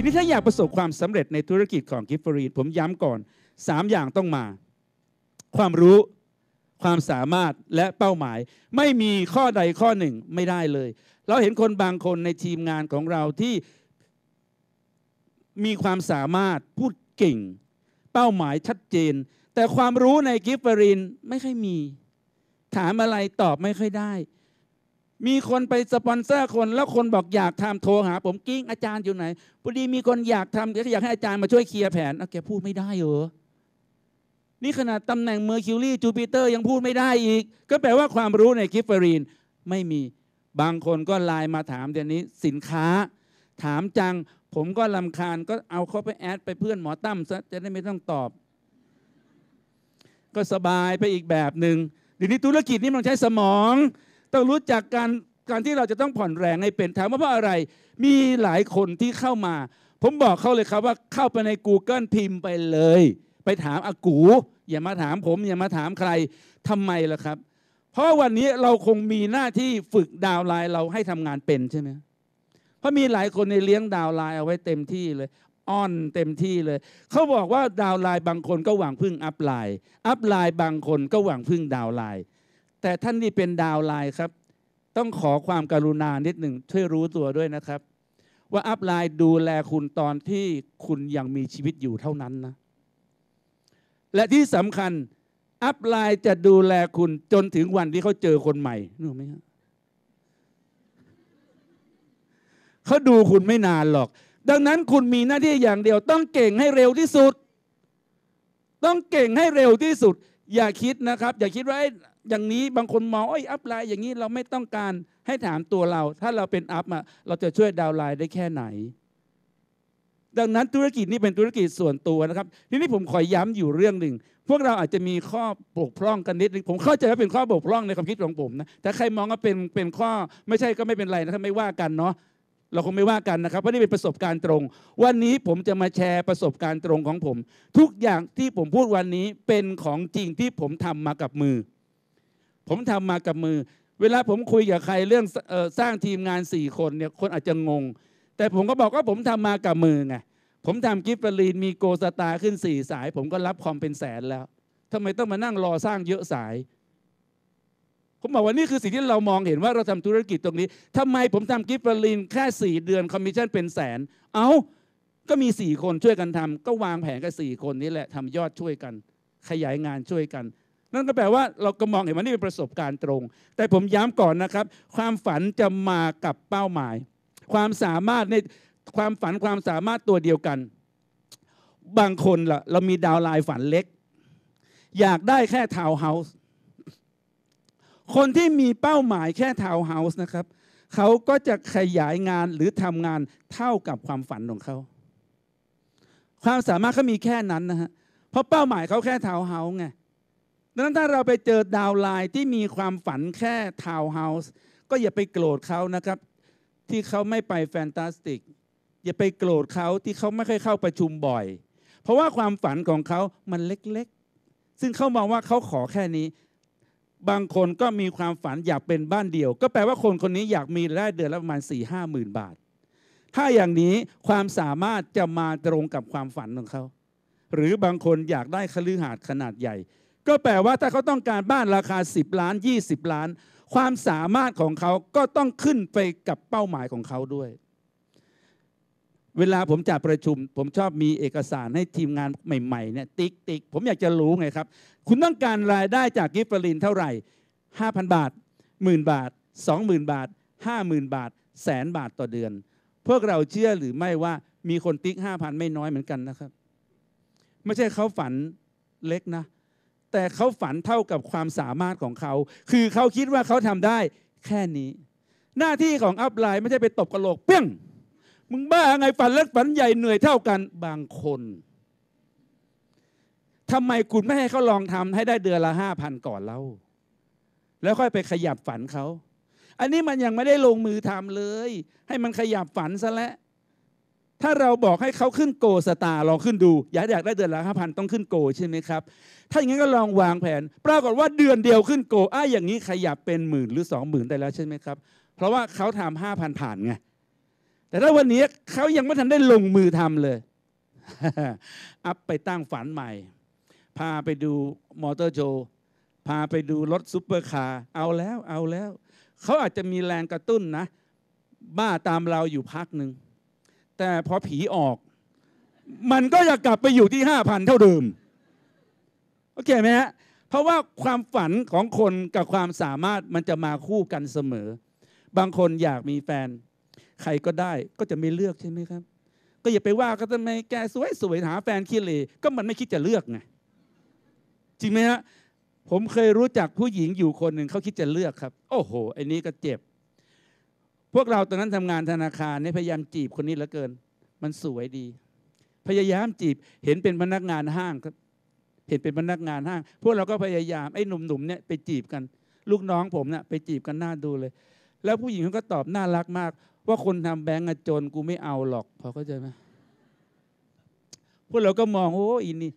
ทีนี้ถ้าอยากประสบความสำเร็จในธุรกิจของกิฟฟรีผมย้ำก่อน 3 อย่างต้องมา ความรู้ความสามารถและเป้าหมาย ไม่มีข้อใดข้อหนึ่งไม่ได้เลย เราเห็นคนบางคนในทีมงานของเราที่มีความสามารถพูดเก่ง เป้าหมายชัดเจน แต่ความรู้ในกิฟฟรินไม่ค่อยมี ถามอะไรตอบไม่ค่อยได้มีคนไปสปอนเซอร์คนแล้วคนบอกอยากทำโทรหา ผมกิ้งอาจารย์อยู่ไหนพอดีมีคนอยากทำอยากให้อาจารย์มาช่วยเคลียร์แผนแกพูดไม่ได้เหรอ นี่ขนาดตำแหน่งเมอร์คิวรีจูปิเตอร์ ยังพูดไม่ได้อีก ก็แปลว่าความรู้ในกิฟเฟอรีน ไม่มีบางคนก็ไลน์มาถามเดี๋ยวนี้ สินค้า ถามจัง ผมก็ลำคาญ ก็เอาเขาไปแอดไปเพื่อนหมอตั้มซะจะได้ไม่ต้องตอบ ก็สบายไปอีกแบบหนึ่งเดี๋ยวนี้ธุรกิจนี่มันใช้สมองต้องรู้จักการการที่เราจะต้องผ่อนแรงให้เป็น ถามว่าเพราะอะไร มีหลายคนที่เข้ามา ผมบอกเขาเลยครับว่าเข้าไปใน Google พิมพ์ไปเลย ไปถามอากู อย่ามาถามผม อย่ามาถามใครทำไมล่ะครับ เพราะวันนี้เราคงมีหน้าที่ฝึกดาวไลน์เราให้ทำงานเป็นใช่ไหมเพราะมีหลายคนในเลี้ยงดาวไลน์เอาไว้เต็มที่เลยอ้อนเต็มที่เลย เขาบอกว่าดาวไลน์บางคนก็หวังพึ่งอัพไลน์ อัพไลน์บางคนก็หวังพึ่งดาวไลน์แต่ท่านนี่เป็นดาวไลน์ครับ ต้องขอความการุณานิดหนึ่งช่วยรู้ตัวด้วยนะครับ ว่าอัพไลน์ดูแลคุณตอนที่คุณยังมีชีวิตอยู่เท่านั้นนะ และที่สำคัญอัพไลน์จะดูแลคุณจนถึงวันที่เขาเจอคนใหม่รู้ไหมครับเขาดูคุณไม่นานหรอก ดังนั้นคุณมีหน้าที่อย่างเดียว ต้องเก่งให้เร็วที่สุด ต้องเก่งให้เร็วที่สุด อย่าคิดนะครับ อย่าคิดว่าอย่างนี้บางคนมองอ้ออัพไลน์อย่างนี้เราไม่ต้องการให้ถามตัวเรา ถ้าเราเป็นอัพอ่ะเราจะช่วยดาวไลน์ได้แค่ไหน ดังนั้นธุรกิจนี้เป็นธุรกิจส่วนตัวนะครับ ทีนี้ผมขอย้ำอยู่เรื่องหนึ่งพวกเราอาจจะมีข้อบกพร่องกันนิดนึงผมเข้าใจว่าเป็นข้อบกพร่องในความคิดของผมนะถ้าใครมองว่าเป็นเป็นข้อไม่ใช่ก็ไม่เป็นไรนะครับไม่ว่ากันเนาะเราคงไม่ว่ากันนะครับเพราะนี่เป็นประสบการณ์ตรง วันนี้ผมจะมาแชร์ประสบการณ์ตรงของผม ทุกอย่างที่ผมพูดวันนี้เป็นของจริงที่ผมทำมากับมือผมทำมากับมือ เวลาผมคุยกับใครเรื่องสร้างทีมงานสี่คนเนี่ยคนอาจจะงง แต่ผมก็บอกว่าผมทำมากับมือไง ผมทำกิฟต์รีนมีโกสตาขึ้นสี่สาย ผมก็รับคอมเป็นแสนแล้วทำไมต้องมานั่งรอสร้างเยอะสาย ผมบอกว่านี่คือสิ่งที่เรามองเห็นว่าเราทำธุรกิจตรงนี้ทำไมผมทำกิฟต์รีนแค่สี่เดือนคอมมิชชั่นเป็นแสน เอา้า ก็มีสี่คนช่วยกันทำ ก็วางแผนกับสี่คนนี้แหละทำยอดช่วยกัน ขยายงานช่วยกันนั่นก็แปลว่าเราก็มองเห็นว่านี่เป็นประสบการณ์ตรง แต่ผมย้ำก่อนนะครับ ความฝันจะมากับเป้าหมาย ความสามารถในความฝันความสามารถตัวเดียวกัน บางคนล่ะเรามีดาวไลน์ฝันเล็ก อยากได้แค่ทาวเฮาส์คนที่มีเป้าหมายแค่ทาวเฮาส์นะครับเขาก็จะขยายงานหรือทำงานเท่ากับความฝันของเขา ความสามารถเขามีแค่นั้นนะฮะเพราะเป้าหมายเขาแค่ทาวเฮาส์ไงดังนั้นถ้าเราไปเจอดาวไลน์ที่มีความฝันแค่ทาวน์เฮาส์ก็อย่าไปโกรธเขานะครับที่เขาไม่ไปแฟนตาสติกอย่าไปโกรธเขาที่เขาไม่ค่อยเข้าประชุมบ่อย เพราะว่าความฝันของเขามันเล็กๆ ซึ่งเขามองว่าเขาขอแค่นี้ บางคนก็มีความฝันอยากเป็นบ้านเดี่ยว ก็แปลว่าคนคนนี้อยากมีรายเดือนละประมาณ4ี่ห้าหมื่นบาท ถ้าอย่างนี้ความสามารถจะมาตรงกับความฝันของเขาหรือบางคนอยากได้คฤหาสน์ขนาดใหญ่ก็แปลว่าถ้าเขาต้องการบ้านราคา 10 ล้าน 20 ล้าน ความสามารถของเขาก็ต้องขึ้นไปกับเป้าหมายของเขาด้วย เวลาผมจัดประชุม ผมชอบมีเอกสารให้ทีมงานใหม่ๆเนี่ยติ๊กติ๊กผมอยากจะรู้ไงครับ คุณต้องการรายได้จากกิฟเฟอรินเท่าไหร่ 5,000 บาท 10,000 บาท 20,000 บาท 50,000 บาทแสนบาทต่อเดือน พวกเราเชื่อหรือไม่ว่ามีคนติ๊ก5,000ไม่น้อยเหมือนกันนะครับไม่ใช่เขาฝันเล็กนะเแต่เขาฝันเท่ากับความสามารถของเขา คือเขาคิดว่าเขาทำได้แค่นี้ หน้าที่ของอัพไลน์ไม่ใช่ไปตบกระโหลกเปี้ยงมึงบ้าไงฝันเล็กฝันใหญ่เหนื่อยเท่ากัน บางคน ทำไมคุณไม่ให้เขาลองทำให้ได้เดือนละห้าพันก่อนเล่า แล้วค่อยไปขยับฝันเขา อันนี้มันยังไม่ได้ลงมือทำเลย ให้มันขยับฝันซะแล้วถ้าเราบอกให้เขาขึ้นโกสตา ลองขึ้นดู อยากอยากได้เดือนละห้าพันต้องขึ้นโกใช่ไหมครับถ้าอย่างนั้นก็ลองวางแผนปรากฏว่าเดือนเดียวขึ้นโกอ้าอย่างนี้ขยับเป็นหมื่นหรือสองหมื่นได้แล้วใช่ไหมครับเพราะว่าเขาทำห้าพันผ่านไงแต่ถ้าวันนี้เขายังไม่ทันได้ลงมือทำเลย อัพไปตั้งฝันใหม่ พาไปดูมอเตอร์โชว์พาไปดูรถซูเปอร์คาร์เอาแล้ว เอาแล้วเขาอาจจะมีแรงกระตุ้นนะ บ้าตามเราอยู่พักหนึ่งแต่พอผีออก มันก็จะกลับไปอยู่ที่ห้าพันเท่าเดิมโอเคไหมฮะเพราะว่าความฝันของคนกับความสามารถมันจะมาคู่กันเสมอ บางคนอยากมีแฟน ใครก็ได้ก็จะไม่เลือกใช่ไหมครับ ก็อย่าไปว่าก็ทำไมแกสวยสวยหาแฟนขี้เลยก็มันไม่คิดจะเลือกไงจริงไหมฮะผมเคยรู้จักผู้หญิงอยู่คนหนึ่งเขาคิดจะเลือกครับโอ้โหไอ้นี้ก็เจ็บพวกเราตอนนั้นทำงานธนาคารเนี่ยพยายามจีบคนนี้เหลือเกินมันสวยดี พยายามจีบเห็นเป็นพนักงานห้างเห็นเป็นพนักงานห้าง พวกเราก็พยายามไอ้หนุ่มๆเนี่ยไปจีบกัน ลูกน้องผมเนี่ยไปจีบกันหน้าดูเลย แล้วผู้หญิงเขาก็ตอบน่ารักมาก ว่าคนทำแบงก์จน กูไม่เอาหรอกพอเข้าใจไหมพวกเราก็มองโอ้อีนนี่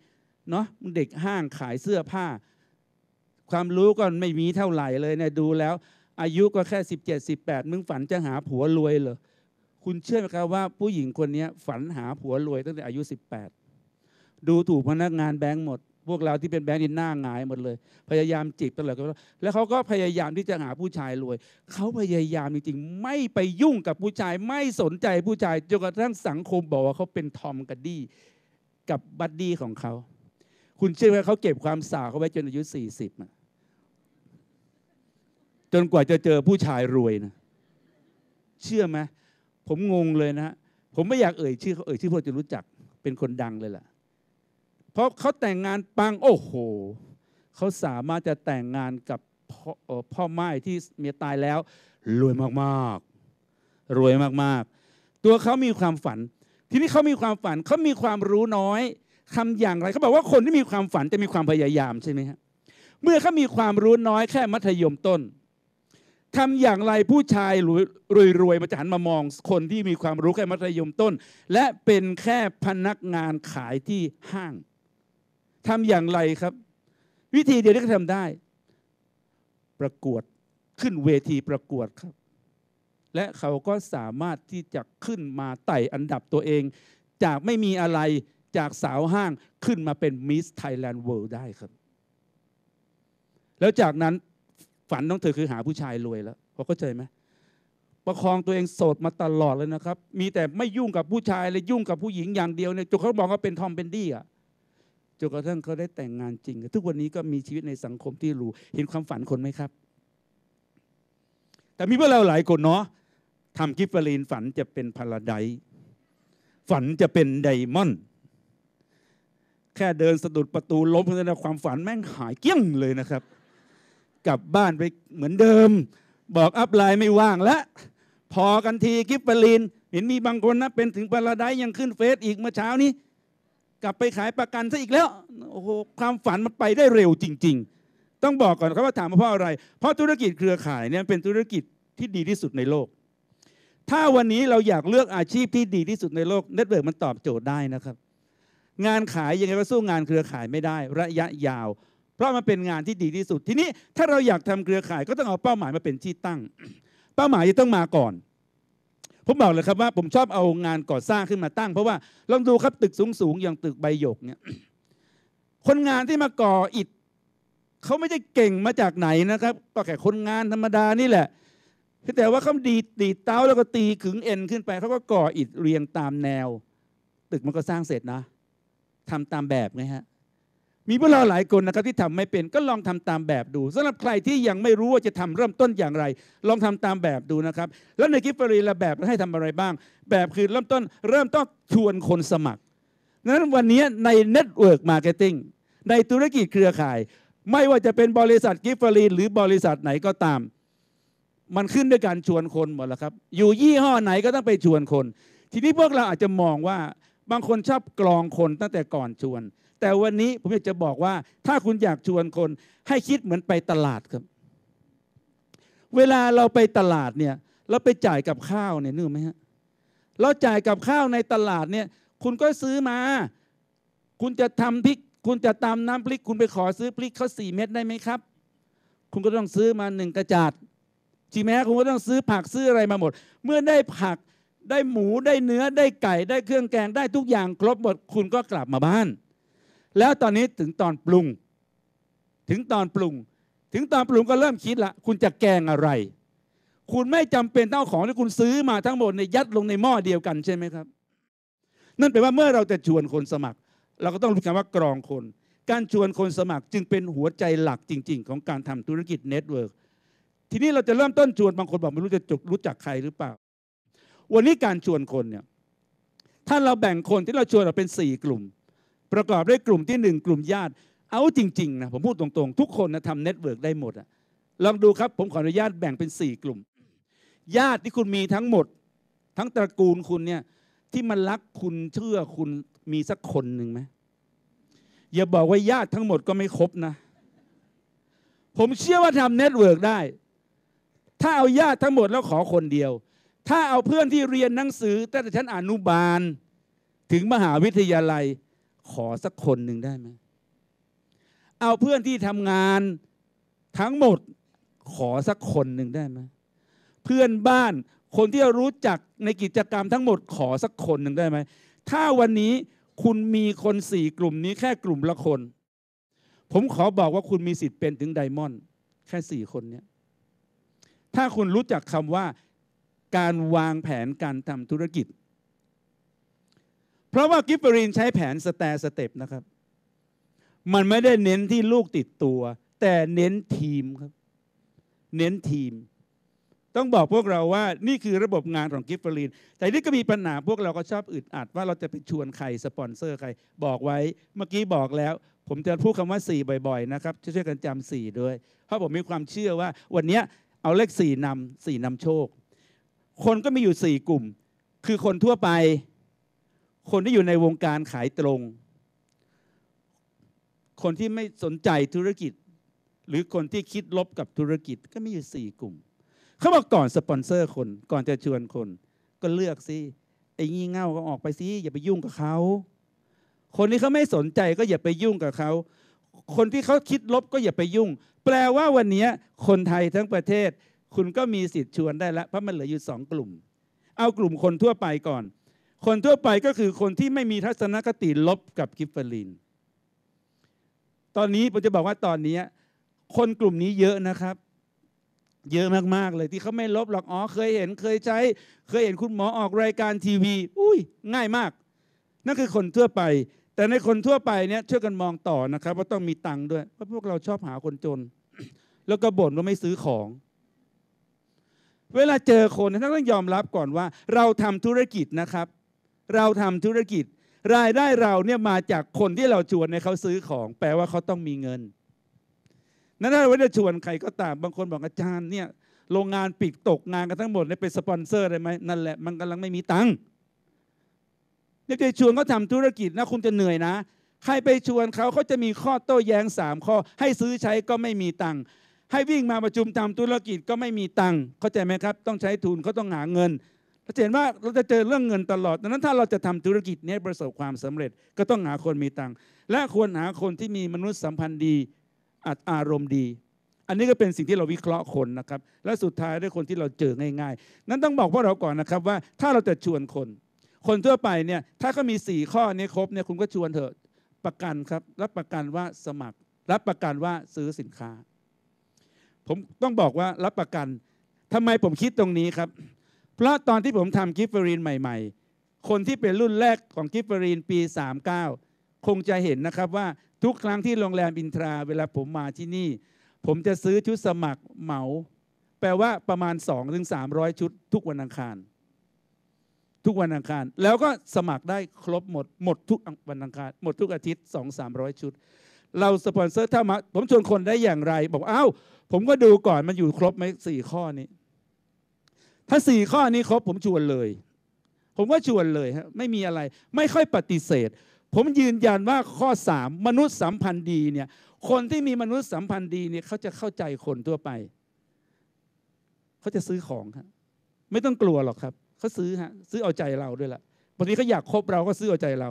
เนาะเด็กห้างขายเสื้อผ้า ความรู้ก็ไม่มีเท่าไหร่เลยเนี่ยดูแล้วอายุก็แค่ 17 18มึงฝันจะหาผัวรวยเหรอคุณเชื่อไหมครับว่าผู้หญิงคนนี้ฝันหาผัวรวยตั้งแต่อายุ 18 ดูถูกพนักงานแบงก์หมด พวกเราที่เป็นแบงก์นี่หน้าหงายหมดเลย พยายามจีบตลอดแล้วเขาก็พยายามที่จะหาผู้ชายรวยเขาพยายามจริงๆ ไม่ไปยุ่งกับผู้ชายไม่สนใจผู้ชายจนกระทั่งสังคมบอกว่าเขาเป็นทอมกัดดี้กับบัดดี้ของเขาคุณเชื่อไหมเขาเก็บความสาวเขาไว้จนอายุ40อ่ะจนกว่าจะเจอผู้ชายรวยนะ เชื่อไหมผมงงเลยนะผมไม่อยากเอ่ยชื่อเขาเอ่ยชื่อพวกจะรู้จักเป็นคนดังเลยล่ะเพราะเขาแต่งงานปังโอ้โหเขาสามารถจะแต่งงานกับพ่อพอไม้ที่เมียตายแล้ว รวยมากๆ รวยมากๆ ตัวเขามีความฝัน ทีนี้เขามีความฝันเขามีความรู้น้อยทำอย่างไรเขาบอกว่าคนที่มีความฝันจะมีความพยายามใช่ไหมฮะ เมื่อเขามีความรู้น้อยแค่มัธยมต้นทำอย่างไรผู้ชายรวยรวยมันจะหันมามองคนที่มีความรู้แค่มัธยมต้น และเป็นแค่พนักงานขายที่ห้าง ทำอย่างไรครับ วิธีเดียวที่ทำได้ ประกวดขึ้นเวทีประกวดครับ และเขาก็สามารถที่จะขึ้นมาไต่อันดับตัวเอง จากไม่มีอะไรจากสาวห้างขึ้นมาเป็นมิสไทยแลนด์เวิลด์ได้ครับ แล้วจากนั้นฝันของเธอคือหาผู้ชายรวยแล้วพอเข้าใจไหมประคองตัวเองโสดมาตลอดเลยนะครับ มีแต่ไม่ยุ่งกับผู้ชายเลยยุ่งกับผู้หญิงอย่างเดียวเนี่ยจนเขาบอกว่าเป็นทอมเป็นดี้อ่ะจนกระทั่งเขาได้แต่งงานจริง ทุกวันนี้ก็มีชีวิตในสังคมที่รู้เห็นความฝันคนไหมครับ แต่มีพวกเราหลายคนเนาะทำกิฟฟฟรีนฝันจะเป็นพาราไดฝันจะเป็นไดมอนด์แค่เดินสะดุดประตูล้มเพื่นความฝันแม่งหายเกี้ยงเลยนะครับกลับบ้านไปเหมือนเดิม บอกอัพไลน์ไม่ว่างแล้วพอกันทีกิฟเปอรีนเห็นมีบางคนนะ เป็นถึงปราไดยังขึ้นเฟซอีกเมื่อเช้านี้ กลับไปขายประกันซะอีกแล้วโอ้โหความฝันมันไปได้เร็วจริง ๆ ต้องบอกก่อนครับว่าถามเพราะอะไร เพราะธุรกิจเครือข่ายเนี่ยเป็นธุรกิจที่ดีที่สุดในโลก ถ้าวันนี้เราอยากเลือกอาชีพที่ดีที่สุดในโลกเน็ตเวิร์กมันตอบโจทย์ได้นะครับ งานขายยังไงก็สู้งานเครือข่ายไม่ได้ ระยะยาวราะมันเป็นงานที่ดีที่สุด ทีนี้ถ้าเราอยากทำเครือข่ายก็ต้องเอาเป้าหมายมาเป็นที่ตั้ง เป้าหมายจะต้องมาก่อน ผมบอกเลยครับว่าผมชอบเอางานก่อสร้างขึ้นมาตั้ง เพราะว่าลองดูครับตึกสูงๆอย่างตึกใบหยกเนี่ย คนงานที่มาก่ออิฐเขาไม่ได้เก่งมาจากไหนนะครับ ก็แค่คนงานธรรมดานี่แหละแต่ว่าเขาดีดีเต้าแล้วก็ตีขึงเอ็นขึ้นไปเขาก็ก่ออิฐเรียงตามแนว ตึกมันก็สร้างเสร็จนะ ทำตามแบบไงฮะมีพวกเราหลายคนนะครับที่ทำไม่เป็นก็ลองทำตามแบบดู สำหรับใครที่ยังไม่รู้ว่าจะทำเริ่มต้นอย่างไร ลองทำตามแบบดูนะครับ แล้วในกิฟต์ฟรีละแบบให้ทำอะไรบ้าง แบบคือเริ่มต้นเริ่มต้องชวนคนสมัครนั้นวันนี้ในเน็ติร์กมาร์เก็ตติ้งในธุรกิจเครือข่าย ไม่ว่าจะเป็นบริษัทกิฟต์ฟรีหรือบริษัทไหนก็ตาม มันขึ้นด้วยการชวนคนหมดแล้วครับ อยู่ยี่ห้อไหนก็ต้องไปชวนคน ทีนี้พวกเราอาจจะมองว่าบางคนชอบกรองคนตั้งแต่ก่อนชวนแต่วันนี้ผมอยากจะบอกว่า ถ้าคุณอยากชวนคนให้คิดเหมือนไปตลาดครับ เวลาเราไปตลาดเนี่ยเราไปจ่ายกับข้าวเนี่ยนึกไหมฮะเราจ่ายกับข้าวในตลาดเนี่ย คุณก็ซื้อมา คุณจะทำพริก คุณจะตำน้ำพริก คุณไปขอซื้อพริกเขาสี่เม็ดได้ไหมครับ คุณก็ต้องซื้อมาหนึ่งกระจาดจีแม้คุณก็ต้องซื้อผักซื้ออะไรมาหมด เมื่อได้ผักได้หมูได้เนื้อได้ไก่ได้เครื่องแกงได้ทุกอย่างครบหมด คุณก็กลับมาบ้านแล้วตอนนี้ถึงตอนปรุงถึงตอนปรุง ถึงตอนปรุงก็เริ่มคิดละคุณจะแกงอะไร คุณไม่จำเป็นต้องของที่คุณซื้อมาทั้งหมดในยัดลงในหม้อเดียวกันใช่ไหมครับ นั่นแปลว่าเมื่อเราจะชวนคนสมัคร เราก็ต้องรู้คำว่ากรองคน การชวนคนสมัครจึงเป็นหัวใจหลักจริงๆ ของการทำธุรกิจเน็ตเวิร์กทีนี้เราจะเริ่มต้นชวนบางคนบอกไม่รู้จะจรู้จักใครหรือเปล่า วันนี้การชวนคนเนี่ย ถ้าเราแบ่งคนที่เราชวนเราเป็น4กลุ่มประกอบด้วยกลุ่มที่ 1 กลุ่มญาติเอาจริงๆนะผมพูดตรงๆ ทุกคนนะทำเน็ตเวิร์กได้หมดอะลองดูครับผมขออนุญาตแบ่งเป็น 4 กลุ่ม ญาติที่คุณมีทั้งหมด ทั้งตระกูลคุณเนี่ยที่มันรักคุณเชื่อคุณมีสักคนหนึ่งไหมอย่าบอกว่าญาติทั้งหมดก็ไม่ครบนะ ผมเชื่อว่าทำเน็ตเวิร์กได้ ถ้าเอาญาติทั้งหมดแล้วขอคนเดียว ถ้าเอาเพื่อนที่เรียนหนังสือตั้งแต่ชั้นอนุบาล ถึงมหาวิทยาลัยขอสักคนหนึ่งได้ไหม เอาเพื่อนที่ทำงานทั้งหมดขอสักคนหนึ่งได้ไหม เพื่อนบ้านคนที่รู้จักในกิจกรรมทั้งหมด ขอสักคนหนึ่งได้ไหม ถ้าวันนี้คุณมีคนสี่กลุ่มนี้แค่กลุ่มละคน ผมขอบอกว่าคุณมีสิทธิ์เป็นถึงไดมอนด์แค่สี่คนนี้ถ้าคุณรู้จักคำว่าการวางแผนการทำธุรกิจเพราะว่ากิฟเฟอรีนใช้แผนสแตสเต็ปนะครับ มันไม่ได้เน้นที่ลูกติดตัว แต่เน้นทีมครับ เน้นทีม ต้องบอกพวกเราว่านี่คือระบบงานของกิฟเฟอรีน แต่นี่ก็มีปัญหาพวกเราก็ชอบอึดอัดว่าเราจะไปชวนใคร สปอนเซอร์ใครบอกไว้เมื่อกี้บอกแล้ว ผมจะพูดคำว่า 4 บ่อยๆนะครับ ช่วยกันจำ4ด้วย เพราะผมมีความเชื่อว่า วันนี้เอาเลข4นำ4นำโชค คนก็มีอยู่4กลุ่ม คือคนทั่วไปคนที่อยู่ในวงการขายตรง คนที่ไม่สนใจธุรกิจ หรือคนที่คิดลบกับธุรกิจก็มีอยู่สี่กลุ่มเขาบอกก่อนสปอนเซอร์คนก่อนจะชวนคน ก็เลือกสิไอ้งี่เง่าก็ออกไปสิอย่าไปยุ่งกับเขา คนที่เขาไม่สนใจก็อย่าไปยุ่งกับเขา คนที่เขาคิดลบก็อย่าไปยุ่ง แปลว่าวันนี้ คนไทยทั้งประเทศ คุณก็มีสิทธิ์ชวนได้ละเพราะมันเหลืออยู่สองกลุ่ม เอากลุ่มคนทั่วไปก่อนคนทั่วไปก็คือคนที่ไม่มีทัศนคติลบกับกิฟเฟอริน ตอนนี้ผมจะบอกว่าตอนนี้คนกลุ่มนี้เยอะนะครับ เยอะมากๆเลยที่เขาไม่ลบหรอกอ๋อเคยเห็นเคยใช้ เคยเห็นคุณหมอออกรายการทีวี อุ้ยง่ายมากนั่นคือคนทั่วไป แต่ในคนทั่วไปเนี้ยช่วยกันมองต่อนะครับว่าต้องมีตังค์ด้วยเพราะพวกเราชอบหาคนจน แล้วก็บ่นว่าไม่ซื้อของ เวลาเจอคนท่านต้องยอมรับก่อนว่า เราทำธุรกิจนะครับเราทำธุรกิจรายได้เราเนี่ยมาจากคนที่เราชวนให้เขาซื้อของ แปลว่าเขาต้องมีเงิน นั้นถ้าเราจะชวนใครก็ตามบางคนบอกอาจารย์เนี่ยโรงงานปิดตกงานกันทั้งหมดเนี่ยเป็นสปอนเซอร์ได้ไหมนั่นแหละมันกำลังไม่มีตังค์เนี่ยจะชวนเขาทาธุรกิจนะคุณจะเหนื่อยนะใครไปชวนเขาเขาจะมีข้อโต้แย้งสามข้อ ให้ซื้อใช้ก็ไม่มีตังค์ให้วิ่งมาประชุมทำธุรกิจก็ไม่มีตังค์เข้าใจไหมครับ ต้องใช้ทุนเขาต้องหาเงินเราเห็นว่าเราจะเจอเรื่องเงินตลอด ดังนั้นถ้าเราจะทำธุรกิจนี้ประสบความสำเร็จ ก็ต้องหาคนมีตังค์และควรหาคนที่มีมนุษยสัมพันธ์ดีอารมณ์ดี อันนี้ก็เป็นสิ่งที่เราวิเคราะห์คนนะครับ และสุดท้ายด้วยคนที่เราเจอง่าย ๆ นั้นต้องบอกพวกเราก่อนนะครับว่าถ้าเราจะชวนคน คนทั่วไปเนี่ยถ้าเขา มี4ข้อนี้ครบเนี่ยคุณก็ชวนเถอะประกันครับ รับประกันว่าสมัคร รับประกันว่าซื้อสินค้าผมต้องบอกว่ารับประกัน ทำไมผมคิดตรงนี้ครับราะตอนที่ผมทำกิฟเฟอรีนใหม่ๆ คนที่เป็นรุ่นแรกของกิฟเฟอรีนปี 39 คงจะเห็นนะครับว่าทุกครั้งที่โรงแรมอินทราเวลาผมมาที่นี่ ผมจะซื้อชุดสมัครเหมา แปลว่าประมาณ 2-300 ชุดทุกวันอังคาร ทุกวันอังคาร แล้วก็สมัครได้ครบหมดหมดทุกวันอังคารหมดทุกอาทิตย์ 2-300 ชุด เราสปอนเซอร์ถ้ามาผมชวนคนได้อย่างไรบอกอา้าวผมก็ดูก่อนมันอยู่ครบไหมสี่ข้อนี้ถ้าสี่ข้อนี้ครบผมชวนเลย ผมว่าชวนเลยฮะไม่มีอะไรไม่ค่อยปฏิเสธ ผมยืนยันว่าข้อสามมนุษย์สัมพันธ์ดีเนี่ย คนที่มีมนุษย์สัมพันธ์ดีเนี่ยเขาจะเข้าใจคนทั่วไปเขาจะซื้อของครับไม่ต้องกลัวหรอกครับเขาซื้อฮะซื้อเอาใจเราด้วยล่ะบางทีเขาอยากคบเราก็ซื้อเอาใจเรา